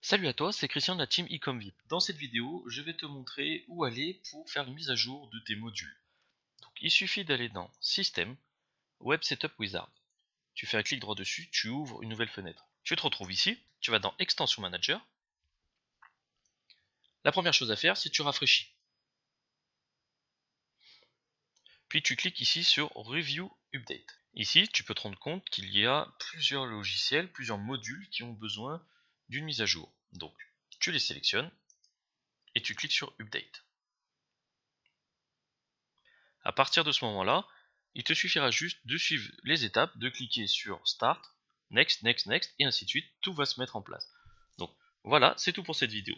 Salut à toi, c'est Christian de la team Ecomvip. Dans cette vidéo, je vais te montrer où aller pour faire une mise à jour de tes modules. Donc, il suffit d'aller dans Système, Web Setup Wizard. Tu fais un clic droit dessus, tu ouvres une nouvelle fenêtre. Tu te retrouves ici, tu vas dans Extension Manager. La première chose à faire, c'est tu rafraîchis. Puis tu cliques ici sur Review Update. Ici, tu peux te rendre compte qu'il y a plusieurs logiciels, plusieurs modules qui ont besoin d'une mise à jour. Donc, tu les sélectionnes et tu cliques sur Update. À partir de ce moment-là, il te suffira juste de suivre les étapes, de cliquer sur Start, Next, Next, Next, et ainsi de suite. Tout va se mettre en place. Donc, voilà, c'est tout pour cette vidéo.